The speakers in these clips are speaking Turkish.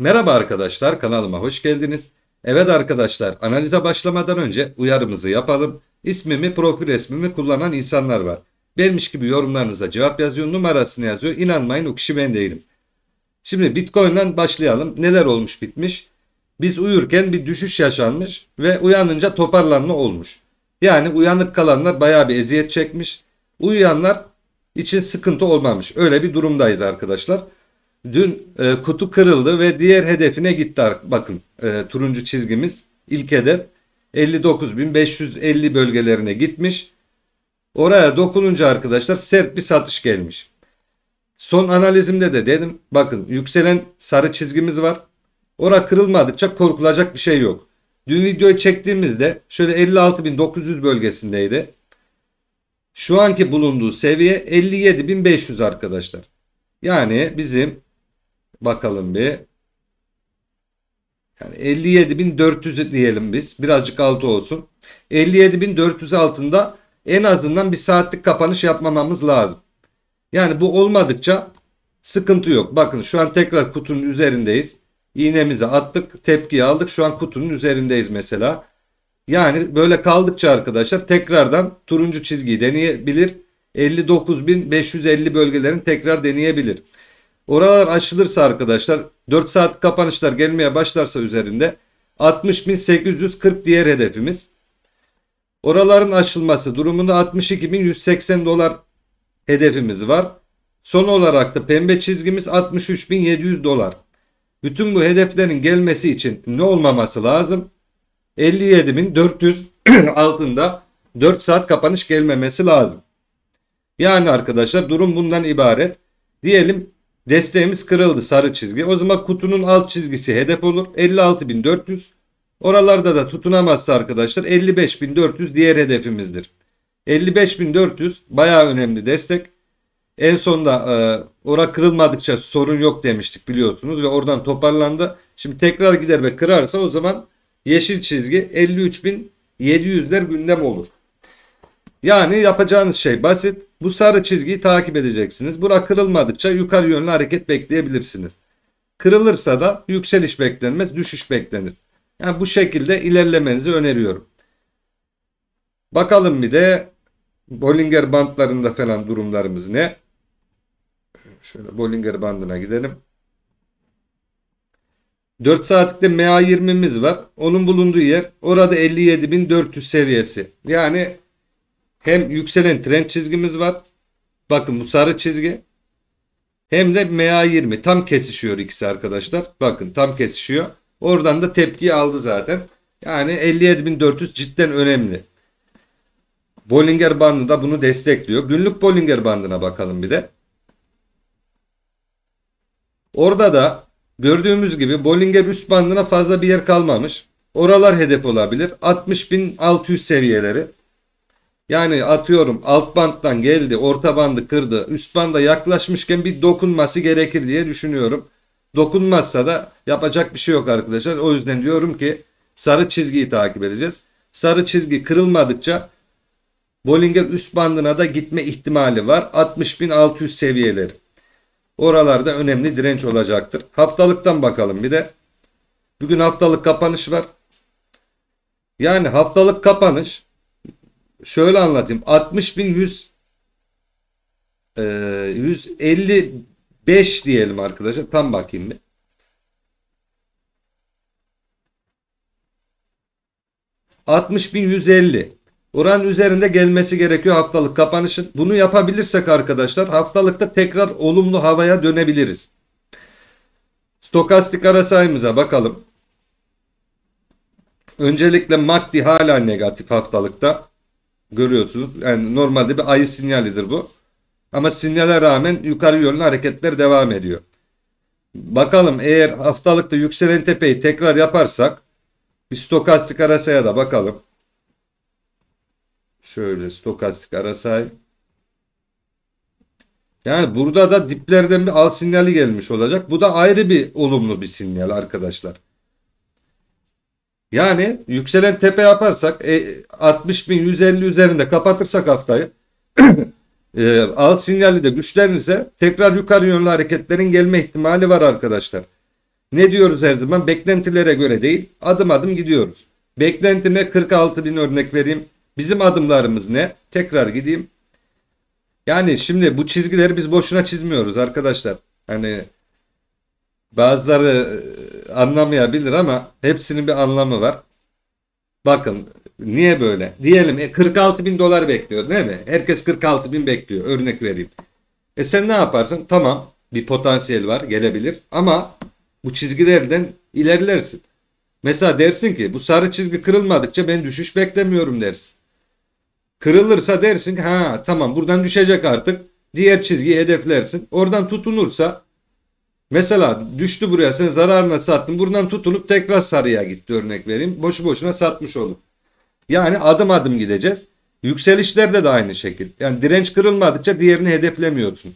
Merhaba arkadaşlar kanalıma hoş geldiniz. Evet arkadaşlar analize başlamadan önce uyarımızı yapalım. İsmimi profil resmimi kullanan insanlar var. Benmiş gibi yorumlarınıza cevap yazıyor numarasını yazıyor. İnanmayın o kişi ben değilim. Şimdi Bitcoin'den başlayalım. Neler olmuş bitmiş? Biz uyurken bir düşüş yaşanmış ve uyanınca toparlanma olmuş. Yani uyanık kalanlar baya bir eziyet çekmiş. Uyuyanlar için sıkıntı olmamış. Öyle bir durumdayız arkadaşlar. Dün e, kutu kırıldı ve diğer hedefine gitti. Bakın e, turuncu çizgimiz ilk hedef 59.550 bölgelerine gitmiş. Oraya dokununca arkadaşlar sert bir satış gelmiş. Son analizimde de dedim bakın yükselen sarı çizgimiz var. Ora kırılmadıkça korkulacak bir şey yok. Dün videoyu çektiğimizde şöyle 56.900 bölgesindeydi. Şu anki bulunduğu seviye 57.500 arkadaşlar. Yani bizim Bakalım bir. Yani 57.400 diyelim biz. Birazcık altı olsun. 57.400 altında en azından bir saatlik kapanış yapmamamız lazım. Yani bu olmadıkça sıkıntı yok. Bakın şu an tekrar kutunun üzerindeyiz. İğnemizi attık, tepkiyi aldık. Şu an kutunun üzerindeyiz mesela. Yani böyle kaldıkça arkadaşlar tekrardan turuncu çizgiyi deneyebilir. 59.550 bölgelerini tekrar deneyebilir. Oralar açılırsa arkadaşlar 4 saat kapanışlar gelmeye başlarsa üzerinde 60.840 diğer hedefimiz. Oraların açılması durumunda 62.180 dolar hedefimiz var. Son olarak da pembe çizgimiz 63.700 dolar. Bütün bu hedeflerin gelmesi için ne olmaması lazım? 57.400 altında 4 saat kapanış gelmemesi lazım. Yani arkadaşlar durum bundan ibaret. Diyelim Desteğimiz kırıldı sarı çizgi. O zaman kutunun alt çizgisi hedef olur. 56.400. Oralarda da tutunamazsa arkadaşlar 55.400 diğer hedefimizdir. 55.400 bayağı önemli destek. En sonda e, ora kırılmadıkça sorun yok demiştik biliyorsunuz ve oradan toparlandı. Şimdi tekrar gider ve kırarsa o zaman yeşil çizgi 53.700'ler gündem olur. Yani yapacağınız şey basit. Bu sarı çizgiyi takip edeceksiniz. Bura kırılmadıkça yukarı yönlü hareket bekleyebilirsiniz. Kırılırsa da yükseliş beklenmez, düşüş beklenir. Yani bu şekilde ilerlemenizi öneriyorum. Bakalım bir de Bollinger bandlarında falan durumlarımız ne? Şöyle Bollinger bandına gidelim. 4 saatlikte MA20'miz var. Onun bulunduğu yer orada 57.400 seviyesi. Yani hem yükselen trend çizgimiz var. Bakın bu sarı çizgi. Hem de MA20 tam kesişiyor ikisi arkadaşlar. Bakın tam kesişiyor. Oradan da tepki aldı zaten. Yani 57.400 cidden önemli. Bollinger bandı da bunu destekliyor. Günlük Bollinger bandına bakalım bir de. Orada da gördüğümüz gibi Bollinger üst bandına fazla bir yer kalmamış. Oralar hedef olabilir. 60.600 seviyeleri. Yani atıyorum alt banttan geldi, orta bandı kırdı, üst banda yaklaşmışken bir dokunması gerekir diye düşünüyorum. Dokunmazsa da yapacak bir şey yok arkadaşlar. O yüzden diyorum ki sarı çizgiyi takip edeceğiz. Sarı çizgi kırılmadıkça Bollinger üst bandına da gitme ihtimali var. 60.600 seviyeleri. Oralarda önemli direnç olacaktır. Haftalıktan bakalım bir de. Bugün haftalık kapanış var. Yani haftalık kapanış şöyle anlatayım. 60.100 e, 155 diyelim arkadaşlar. Tam bakayım bir. ...60.150... Oran üzerinde gelmesi gerekiyor haftalık kapanışın. Bunu yapabilirsek arkadaşlar haftalıkta tekrar olumlu havaya dönebiliriz. Stokastik ara sayımıza bakalım. Öncelikle MACD hala negatif haftalıkta. Görüyorsunuz. Yani normalde bir ayı sinyalidir bu. Ama sinyale rağmen yukarı yönlü hareketler devam ediyor. Bakalım eğer haftalıkta yükselen tepeyi tekrar yaparsak bir stokastik arasaya da bakalım. Şöyle stokastik arasay. Yani burada da diplerden bir al sinyali gelmiş olacak. Bu da ayrı bir olumlu bir sinyal arkadaşlar. Yani yükselen tepe yaparsak e, 60 bin 150 üzerinde kapatırsak haftayı e, al sinyali de güçlenirse tekrar yukarı yönlü hareketlerin gelme ihtimali var arkadaşlar. Ne diyoruz her zaman? Beklentilere göre değil adım adım gidiyoruz. Beklentime 46 bin örnek vereyim. Bizim adımlarımız ne? Tekrar gideyim. Yani şimdi bu çizgileri biz boşuna çizmiyoruz arkadaşlar. Hani Bazıları e, anlamayabilir ama hepsinin bir anlamı var. Bakın niye böyle? Diyelim 46 e, bin dolar bekliyor değil mi? Herkes 46 bin bekliyor. Örnek vereyim. E sen ne yaparsın? Tamam bir potansiyel var gelebilir ama bu çizgilerden ilerlersin. Mesela dersin ki bu sarı çizgi kırılmadıkça ben düşüş beklemiyorum dersin. Kırılırsa dersin ha tamam buradan düşecek artık. Diğer çizgiyi hedeflersin. Oradan tutunursa Mesela düştü buraya sen zararına sattın. Buradan tutulup tekrar sarıya gitti örnek vereyim. Boşu boşuna satmış olur. Yani adım adım gideceğiz. Yükselişlerde de aynı şekil. Yani direnç kırılmadıkça diğerini hedeflemiyorsun.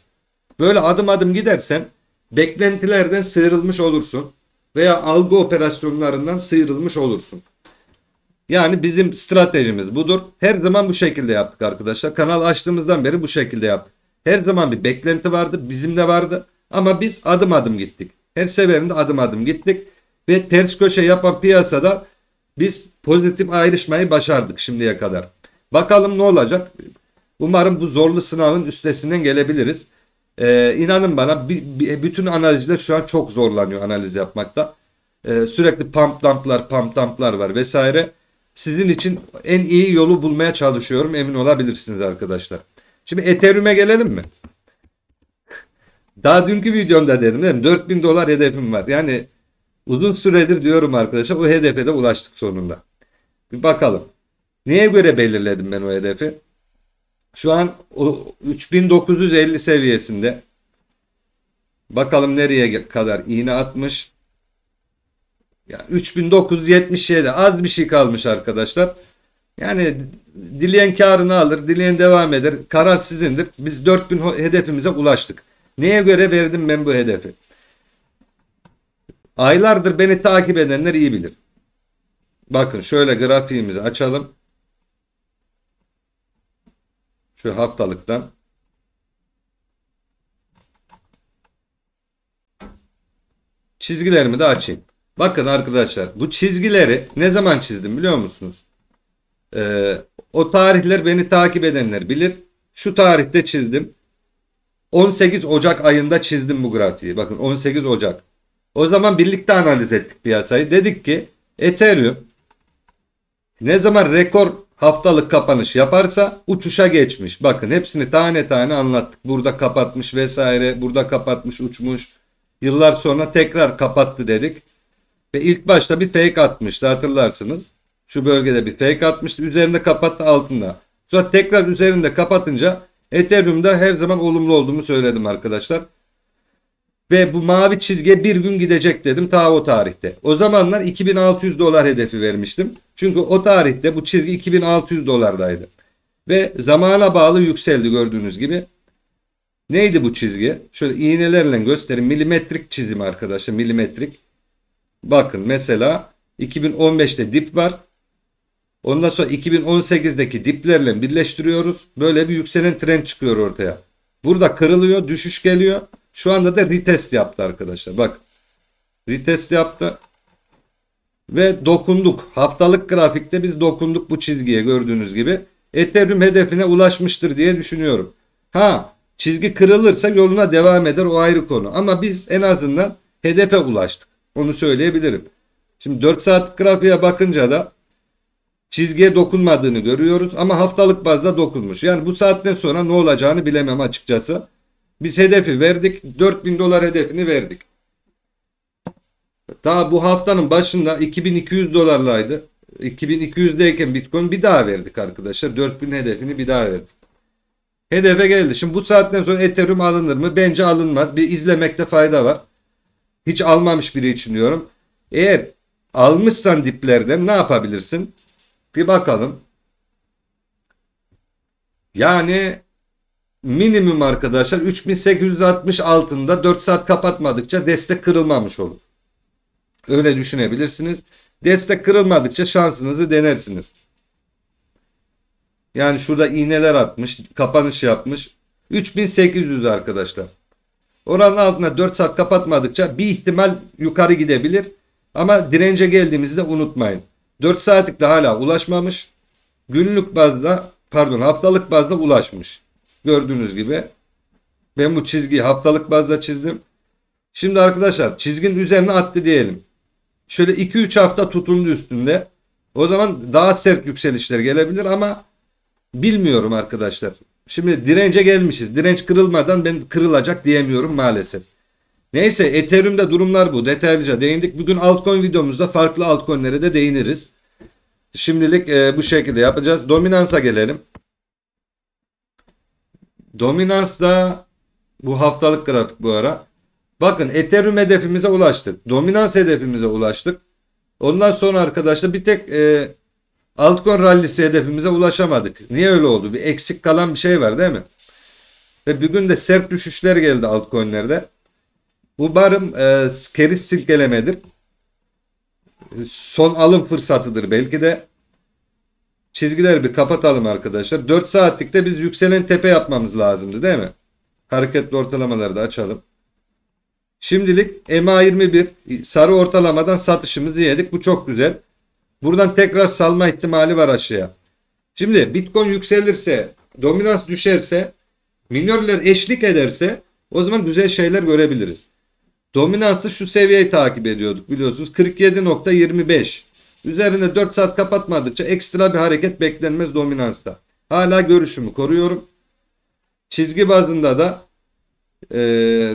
Böyle adım adım gidersen beklentilerden sıyrılmış olursun. Veya algı operasyonlarından sıyrılmış olursun. Yani bizim stratejimiz budur. Her zaman bu şekilde yaptık arkadaşlar. Kanal açtığımızdan beri bu şekilde yaptık. Her zaman bir beklenti vardı. Bizim de vardı. Ama biz adım adım gittik. Her seferinde adım adım gittik. Ve ters köşe yapan piyasada biz pozitif ayrışmayı başardık şimdiye kadar. Bakalım ne olacak? Umarım bu zorlu sınavın üstesinden gelebiliriz. Ee, inanın bana bütün analizciler şu an çok zorlanıyor analiz yapmakta. Ee, sürekli pump dumplar pump dumplar var vesaire. Sizin için en iyi yolu bulmaya çalışıyorum emin olabilirsiniz arkadaşlar. Şimdi Ethereum'e gelelim mi? Daha dünkü videomda dedim dedim mi? 4000 dolar hedefim var. Yani uzun süredir diyorum arkadaşlar bu hedefe de ulaştık sonunda. Bir bakalım. Neye göre belirledim ben o hedefi? Şu an o 3950 seviyesinde. Bakalım nereye kadar iğne atmış. Ya 3977 az bir şey kalmış arkadaşlar. Yani dileyen karını alır, dileyen devam eder. Karar sizindir. Biz 4000 hedefimize ulaştık. Neye göre verdim ben bu hedefi? Aylardır beni takip edenler iyi bilir. Bakın şöyle grafiğimizi açalım. Şu haftalıktan. Çizgilerimi de açayım. Bakın arkadaşlar bu çizgileri ne zaman çizdim biliyor musunuz? Ee, o tarihler beni takip edenler bilir. Şu tarihte çizdim. 18 Ocak ayında çizdim bu grafiği. Bakın 18 Ocak. O zaman birlikte analiz ettik piyasayı. Dedik ki Ethereum ne zaman rekor haftalık kapanış yaparsa uçuşa geçmiş. Bakın hepsini tane tane anlattık. Burada kapatmış vesaire. Burada kapatmış uçmuş. Yıllar sonra tekrar kapattı dedik. Ve ilk başta bir fake atmıştı hatırlarsınız. Şu bölgede bir fake atmıştı. Üzerinde kapattı altında. Sonra tekrar üzerinde kapatınca Ethereum'da her zaman olumlu olduğumu söyledim arkadaşlar. Ve bu mavi çizgiye bir gün gidecek dedim ta o tarihte. O zamanlar 2600 dolar hedefi vermiştim. Çünkü o tarihte bu çizgi 2600 dolardaydı. Ve zamana bağlı yükseldi gördüğünüz gibi. Neydi bu çizgi? Şöyle iğnelerle göstereyim. Milimetrik çizim arkadaşlar. Milimetrik. Bakın mesela 2015'te dip var. Ondan sonra 2018'deki diplerle birleştiriyoruz. Böyle bir yükselen trend çıkıyor ortaya. Burada kırılıyor, düşüş geliyor. Şu anda da retest yaptı arkadaşlar. Bak. Retest yaptı. Ve dokunduk. Haftalık grafikte biz dokunduk bu çizgiye gördüğünüz gibi. Ethereum hedefine ulaşmıştır diye düşünüyorum. Ha çizgi kırılırsa yoluna devam eder o ayrı konu. Ama biz en azından hedefe ulaştık. Onu söyleyebilirim. Şimdi 4 saat grafiğe bakınca da çizgiye dokunmadığını görüyoruz ama haftalık bazda dokunmuş. Yani bu saatten sonra ne olacağını bilemem açıkçası. Biz hedefi verdik. 4000 dolar hedefini verdik. Daha bu haftanın başında 2200 dolarlaydı. 2200'deyken Bitcoin bir daha verdik arkadaşlar. 4000 hedefini bir daha verdik. Hedefe geldi. Şimdi bu saatten sonra Ethereum alınır mı? Bence alınmaz. Bir izlemekte fayda var. Hiç almamış biri için diyorum. Eğer almışsan diplerden ne yapabilirsin? Bir bakalım. Yani minimum arkadaşlar 3860 altında 4 saat kapatmadıkça destek kırılmamış olur. Öyle düşünebilirsiniz. Destek kırılmadıkça şansınızı denersiniz. Yani şurada iğneler atmış, kapanış yapmış. 3800 arkadaşlar. Oranın altına 4 saat kapatmadıkça bir ihtimal yukarı gidebilir. Ama dirence geldiğimizde unutmayın. 4 saatlik de hala ulaşmamış. Günlük bazda pardon haftalık bazda ulaşmış. Gördüğünüz gibi ben bu çizgiyi haftalık bazda çizdim. Şimdi arkadaşlar çizginin üzerine attı diyelim. Şöyle 2-3 hafta tutundu üstünde. O zaman daha sert yükselişler gelebilir ama bilmiyorum arkadaşlar. Şimdi dirence gelmişiz. Direnç kırılmadan ben kırılacak diyemiyorum maalesef. Neyse Ethereum'de durumlar bu. Detaylıca değindik. Bugün altcoin videomuzda farklı altcoin'lere de değiniriz. Şimdilik e, bu şekilde yapacağız. Dominansa gelelim. Dominans da bu haftalık grafik bu ara. Bakın Ethereum hedefimize ulaştık. Dominans hedefimize ulaştık. Ondan sonra arkadaşlar bir tek e, altcoin rallisi hedefimize ulaşamadık. Niye öyle oldu? Bir eksik kalan bir şey var değil mi? Ve bugün de sert düşüşler geldi altcoin'lerde. Umarım e, keriz silkelemedir. E, son alım fırsatıdır belki de. Çizgileri bir kapatalım arkadaşlar. 4 saatlikte biz yükselen tepe yapmamız lazımdı değil mi? Hareketli ortalamaları da açalım. Şimdilik EMA 21 sarı ortalamadan satışımızı yedik. Bu çok güzel. Buradan tekrar salma ihtimali var aşağıya. Şimdi Bitcoin yükselirse, dominans düşerse, minörler eşlik ederse o zaman güzel şeyler görebiliriz. Dominansı şu seviyeyi takip ediyorduk biliyorsunuz. 47.25. Üzerine 4 saat kapatmadıkça ekstra bir hareket beklenmez dominansta. Hala görüşümü koruyorum. Çizgi bazında da ee,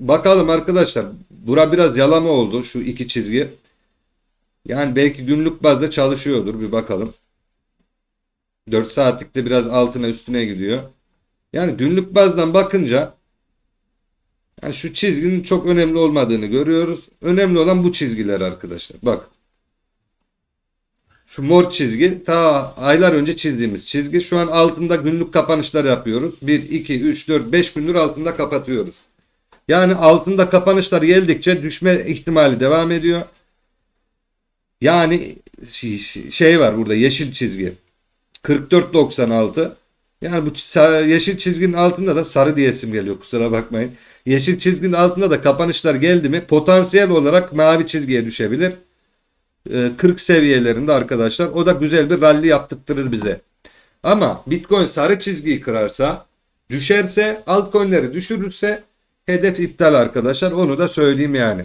bakalım arkadaşlar. Bura biraz yalama oldu şu iki çizgi. Yani belki günlük bazda çalışıyordur bir bakalım. 4 saatlikte biraz altına üstüne gidiyor. Yani günlük bazdan bakınca yani şu çizginin çok önemli olmadığını görüyoruz. Önemli olan bu çizgiler arkadaşlar. Bak. Şu mor çizgi ta aylar önce çizdiğimiz çizgi. Şu an altında günlük kapanışlar yapıyoruz. 1, 2, 3, 4, 5 gündür altında kapatıyoruz. Yani altında kapanışlar geldikçe düşme ihtimali devam ediyor. Yani şey var burada yeşil çizgi. 44.96. Yani bu yeşil çizginin altında da sarı diyesim geliyor kusura bakmayın. Yeşil çizginin altında da kapanışlar geldi mi potansiyel olarak mavi çizgiye düşebilir. 40 ee, seviyelerinde arkadaşlar. O da güzel bir rally yaptırtırır bize. Ama Bitcoin sarı çizgiyi kırarsa, düşerse, altcoin'leri düşürürse hedef iptal arkadaşlar. Onu da söyleyeyim yani.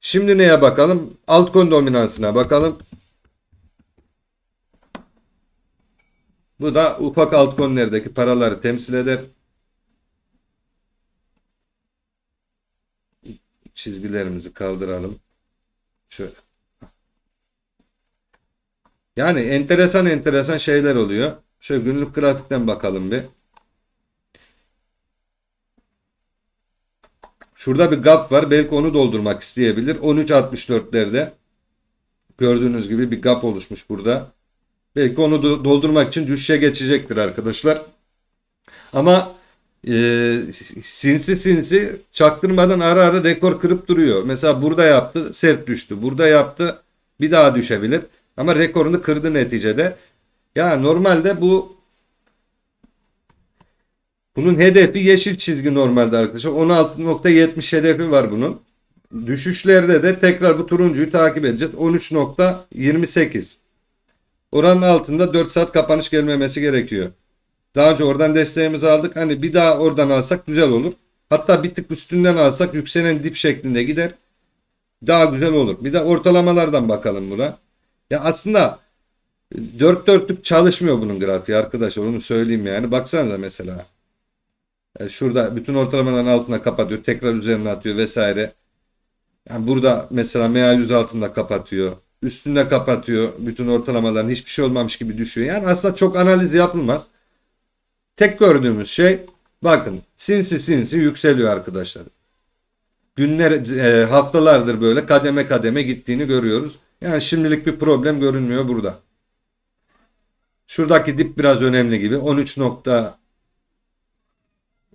Şimdi neye bakalım? Altcoin dominansına bakalım. Bu da ufak altcoin'lerdeki paraları temsil eder. çizgilerimizi kaldıralım. Şöyle. Yani enteresan enteresan şeyler oluyor. Şöyle günlük grafikten bakalım bir. Şurada bir gap var. Belki onu doldurmak isteyebilir. 13.64'lerde gördüğünüz gibi bir gap oluşmuş burada. Belki onu doldurmak için düşüşe geçecektir arkadaşlar. Ama e, sinsi sinsi çaktırmadan ara ara rekor kırıp duruyor. Mesela burada yaptı sert düştü. Burada yaptı bir daha düşebilir. Ama rekorunu kırdı neticede. Yani normalde bu bunun hedefi yeşil çizgi normalde arkadaşlar. 16.70 hedefi var bunun. Düşüşlerde de tekrar bu turuncuyu takip edeceğiz. 13.28. Oranın altında 4 saat kapanış gelmemesi gerekiyor. Daha önce oradan desteğimizi aldık. Hani bir daha oradan alsak güzel olur. Hatta bir tık üstünden alsak yükselen dip şeklinde gider. Daha güzel olur. Bir de ortalamalardan bakalım buna. Ya aslında dört dörtlük çalışmıyor bunun grafiği arkadaşlar. Onu söyleyeyim yani. Baksanıza mesela. Yani şurada bütün ortalamaların altına kapatıyor. Tekrar üzerine atıyor vesaire. Yani burada mesela MA100 altında kapatıyor. Üstünde kapatıyor. Bütün ortalamaların hiçbir şey olmamış gibi düşüyor. Yani aslında çok analiz yapılmaz. Tek gördüğümüz şey bakın sinsi sinsi yükseliyor arkadaşlar. Günler e, haftalardır böyle kademe kademe gittiğini görüyoruz. Yani şimdilik bir problem görünmüyor burada. Şuradaki dip biraz önemli gibi. 13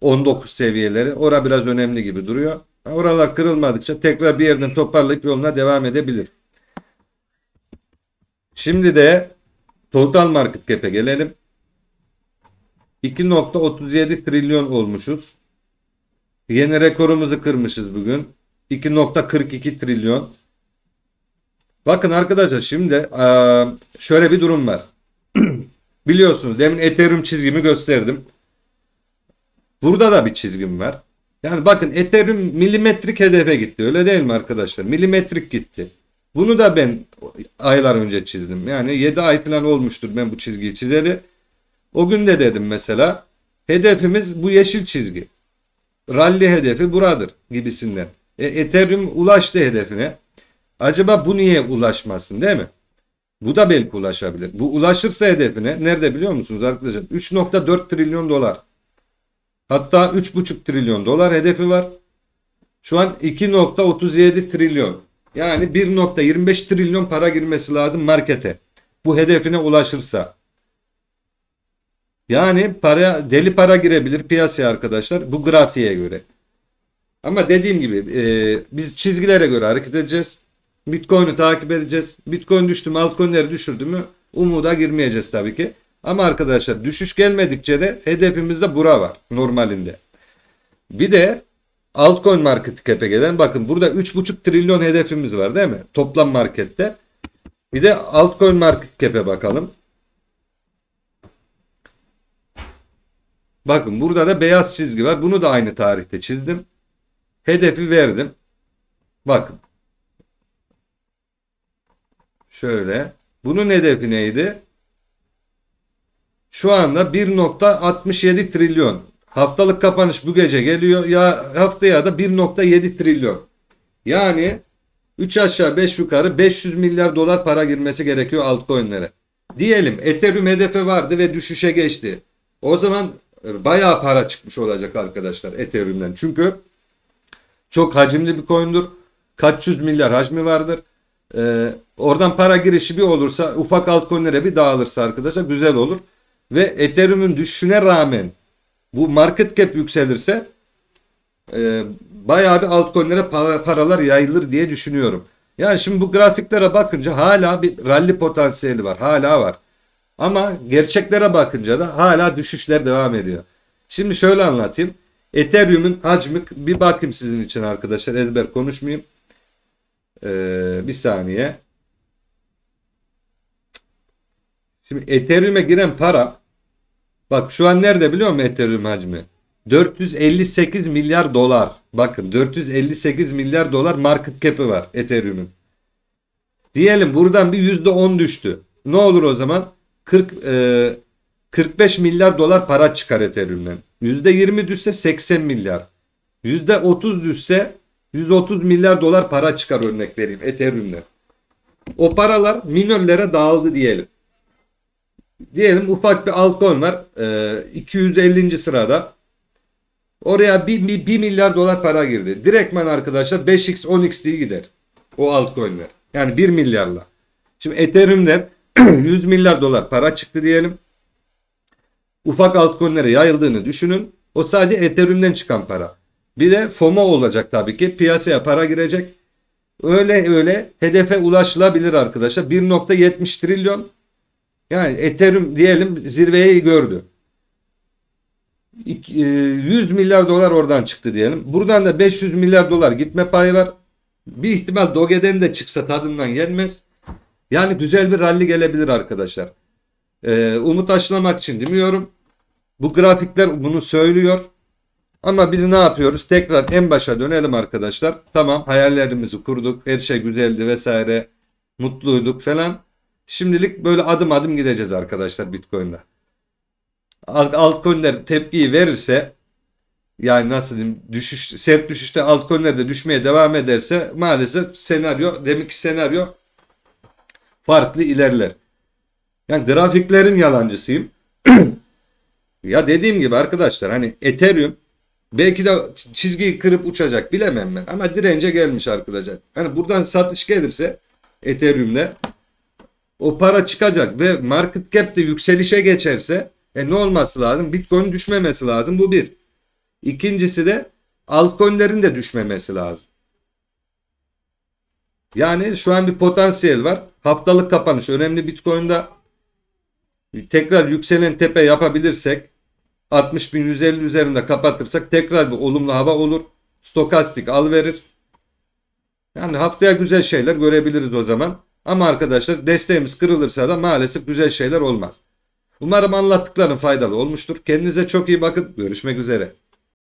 19 seviyeleri. Ora biraz önemli gibi duruyor. Oralar kırılmadıkça tekrar bir yerden toparlayıp yoluna devam edebilir. Şimdi de total market cap'e gelelim. 2.37 trilyon olmuşuz. Yeni rekorumuzu kırmışız bugün. 2.42 trilyon. Bakın arkadaşlar şimdi şöyle bir durum var. Biliyorsunuz demin Ethereum çizgimi gösterdim. Burada da bir çizgim var. Yani bakın Ethereum milimetrik hedefe gitti. Öyle değil mi arkadaşlar? Milimetrik gitti. Bunu da ben aylar önce çizdim. Yani 7 ay falan olmuştur ben bu çizgiyi çizeli. O gün de dedim mesela hedefimiz bu yeşil çizgi. Rally hedefi buradır gibisinden. E, Ethereum ulaştı hedefine. Acaba bu niye ulaşmasın değil mi? Bu da belki ulaşabilir. Bu ulaşırsa hedefine nerede biliyor musunuz arkadaşlar? 3.4 trilyon dolar. Hatta 3.5 trilyon dolar hedefi var. Şu an 2.37 trilyon. Yani 1.25 trilyon para girmesi lazım markete. Bu hedefine ulaşırsa. Yani para deli para girebilir piyasaya arkadaşlar bu grafiğe göre. Ama dediğim gibi e, biz çizgilere göre hareket edeceğiz. Bitcoin'i takip edeceğiz. Bitcoin düştü mü altcoin'leri düşürdü mü umuda girmeyeceğiz tabii ki. Ama arkadaşlar düşüş gelmedikçe de hedefimizde bura var normalinde. Bir de altcoin market cap'e gelen bakın burada 3,5 trilyon hedefimiz var değil mi? Toplam markette. Bir de altcoin market cap'e bakalım. Bakın burada da beyaz çizgi var. Bunu da aynı tarihte çizdim. Hedefi verdim. Bakın. Şöyle. Bunun hedefi neydi? Şu anda 1.67 trilyon. Haftalık kapanış bu gece geliyor. Ya haftaya da 1.7 trilyon. Yani 3 aşağı 5 yukarı 500 milyar dolar para girmesi gerekiyor altcoin'lere. Diyelim Ethereum hedefe vardı ve düşüşe geçti. O zaman bayağı para çıkmış olacak arkadaşlar Ethereum'den. Çünkü çok hacimli bir coin'dur. Kaç yüz milyar hacmi vardır. Ee, oradan para girişi bir olursa ufak altcoin'lere bir dağılırsa arkadaşlar güzel olur. Ve Ethereum'un düşüşüne rağmen bu market cap yükselirse e, bayağı bir altcoin'lere para, paralar yayılır diye düşünüyorum. Yani şimdi bu grafiklere bakınca hala bir rally potansiyeli var. Hala var. Ama gerçeklere bakınca da hala düşüşler devam ediyor. Şimdi şöyle anlatayım. Ethereum'un hacmi bir bakayım sizin için arkadaşlar. Ezber konuşmayayım. Ee, bir saniye. Şimdi Ethereum'e giren para bak şu an nerede biliyor musun Ethereum hacmi? 458 milyar dolar. Bakın 458 milyar dolar market cap'i var Ethereum'un. Diyelim buradan bir %10 düştü. Ne olur o zaman? 40 e, 45 milyar dolar para çıkar Ethereum'den. %20 düşse 80 milyar. %30 düşse 130 milyar dolar para çıkar örnek vereyim Ethereum'den. O paralar milyonlara dağıldı diyelim. Diyelim ufak bir altcoin var. E, 250. sırada. Oraya 1, 1 milyar dolar para girdi. Direktmen arkadaşlar 5x 10x diye gider. O altcoin'ler. Yani 1 milyarla. Şimdi Ethereum'den 100 milyar dolar para çıktı diyelim. Ufak altcoin'lere yayıldığını düşünün. O sadece Ethereum'den çıkan para. Bir de FOMO olacak tabii ki. Piyasaya para girecek. Öyle öyle hedefe ulaşılabilir arkadaşlar. 1.70 trilyon. Yani Ethereum diyelim zirveyi gördü. 100 e, milyar dolar oradan çıktı diyelim. Buradan da 500 milyar dolar gitme payı var. Bir ihtimal Doge'den de çıksa tadından yenmez. Yani güzel bir rally gelebilir arkadaşlar. Ee, umut aşılamak için demiyorum. Bu grafikler bunu söylüyor. Ama biz ne yapıyoruz? Tekrar en başa dönelim arkadaşlar. Tamam hayallerimizi kurduk. Her şey güzeldi vesaire. Mutluyduk falan. Şimdilik böyle adım adım gideceğiz arkadaşlar Bitcoin'da. Altcoin'ler tepkiyi verirse yani nasıl diyeyim düşüş sert düşüşte altcoin'ler de düşmeye devam ederse maalesef senaryo demek ki senaryo farklı ilerler. Yani grafiklerin yalancısıyım. ya dediğim gibi arkadaşlar hani Ethereum belki de çizgiyi kırıp uçacak bilemem ben. Ama dirence gelmiş arkadaşlar. Hani buradan satış gelirse Ethereum'le o para çıkacak ve market cap de yükselişe geçerse e ne olması lazım? Bitcoin düşmemesi lazım. Bu bir. İkincisi de altcoin'lerin de düşmemesi lazım. Yani şu an bir potansiyel var. Haftalık kapanış önemli. Bitcoin'da tekrar yükselen tepe yapabilirsek 60.150 üzerinde kapatırsak tekrar bir olumlu hava olur. Stokastik al verir. Yani haftaya güzel şeyler görebiliriz o zaman. Ama arkadaşlar desteğimiz kırılırsa da maalesef güzel şeyler olmaz. Umarım anlattıklarım faydalı olmuştur. Kendinize çok iyi bakın. Görüşmek üzere.